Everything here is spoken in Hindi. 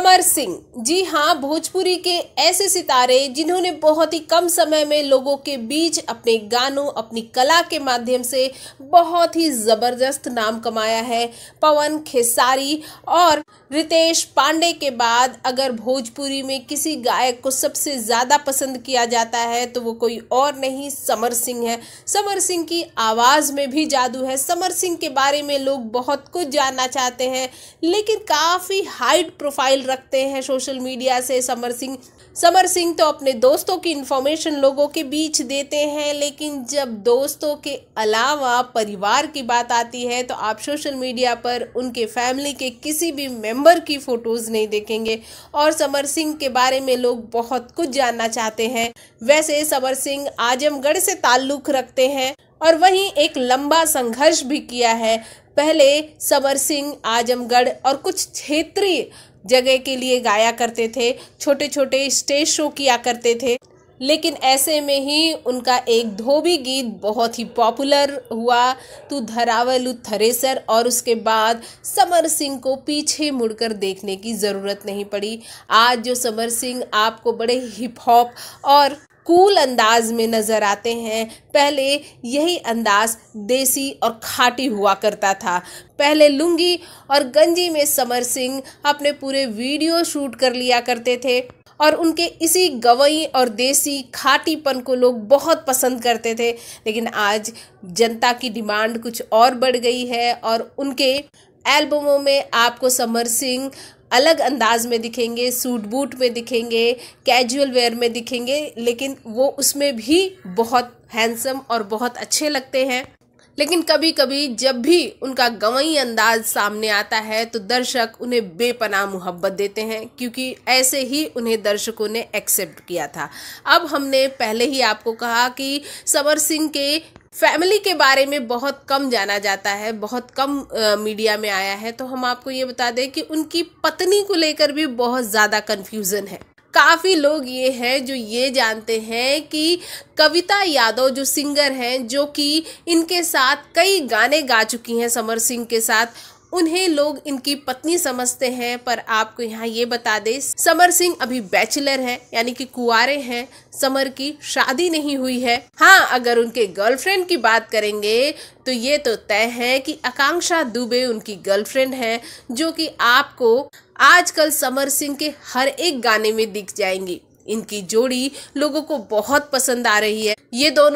समर सिंह जी हाँ भोजपुरी के ऐसे सितारे जिन्होंने बहुत ही कम समय में लोगों के बीच अपने गानों अपनी कला के माध्यम से बहुत ही ज़बरदस्त नाम कमाया है पवन खेसारी और रितेश पांडे के बाद अगर भोजपुरी में किसी गायक को सबसे ज़्यादा पसंद किया जाता है तो वो कोई और नहीं समर सिंह है समर सिंह की आवाज़ में भी जादू है समर सिंह के बारे में लोग बहुत कुछ जानना चाहते हैं लेकिन काफ़ी हाइट प्रोफाइल रखते हैं सोशल मीडिया से समर सिंह समर सिंह तो अपने दोस्तों की इन्फॉर्मेशन लोगों के बीच देते हैं लेकिन जब दोस्तों के अलावा परिवार की बात आती है तो आप सोशल मीडिया पर उनके फैमिली के किसी भी मेंबर की फ़ोटोज़ नहीं देखेंगे और समर सिंह के बारे में लोग बहुत कुछ जानना चाहते हैं वैसे समर सिंह आजमगढ़ से ताल्लुक़ रखते हैं और वहीं एक लंबा संघर्ष भी किया है पहले समर सिंह आजमगढ़ और कुछ क्षेत्रीय जगह के लिए गाया करते थे छोटे छोटे स्टेज शो किया करते थे लेकिन ऐसे में ही उनका एक धोबी गीत बहुत ही पॉपुलर हुआ तू धरावलू थरेसर और उसके बाद समर सिंह को पीछे मुड़कर देखने की ज़रूरत नहीं पड़ी आज जो समर सिंह आपको बड़े हिप हॉप और कूल अंदाज में नज़र आते हैं पहले यही अंदाज देसी और खाटी हुआ करता था पहले लुंगी और गंजी में समर सिंह अपने पूरे वीडियो शूट कर लिया करते थे और उनके इसी गवई और देसी खाटीपन को लोग बहुत पसंद करते थे लेकिन आज जनता की डिमांड कुछ और बढ़ गई है और उनके एल्बमों में आपको समर सिंह अलग अंदाज में दिखेंगे सूट बूट में दिखेंगे कैजुअल वेयर में दिखेंगे लेकिन वो उसमें भी बहुत हैंडसम और बहुत अच्छे लगते हैं लेकिन कभी कभी जब भी उनका गवई अंदाज सामने आता है तो दर्शक उन्हें बेपनाह मुहब्बत देते हैं क्योंकि ऐसे ही उन्हें दर्शकों ने एक्सेप्ट किया था अब हमने पहले ही आपको कहा कि समर सिंह के फैमिली के बारे में बहुत कम जाना जाता है बहुत कम आ, मीडिया में आया है तो हम आपको ये बता दें कि उनकी पत्नी को लेकर भी बहुत ज़्यादा कन्फ्यूज़न है काफ़ी लोग ये हैं जो ये जानते हैं कि कविता यादव जो सिंगर हैं जो कि इनके साथ कई गाने गा चुकी हैं समर सिंह के साथ उन्हें लोग इनकी पत्नी समझते हैं पर आपको यहाँ ये बता दें समर सिंह अभी बैचलर है यानी कि कुआरे हैं समर की शादी नहीं हुई है हाँ अगर उनके गर्लफ्रेंड की बात करेंगे तो ये तो तय है कि आकांक्षा दुबे उनकी गर्लफ्रेंड है जो कि आपको आजकल समर सिंह के हर एक गाने में दिख जाएंगी इनकी जोड़ी लोगों को बहुत पसंद आ रही है ये दोनों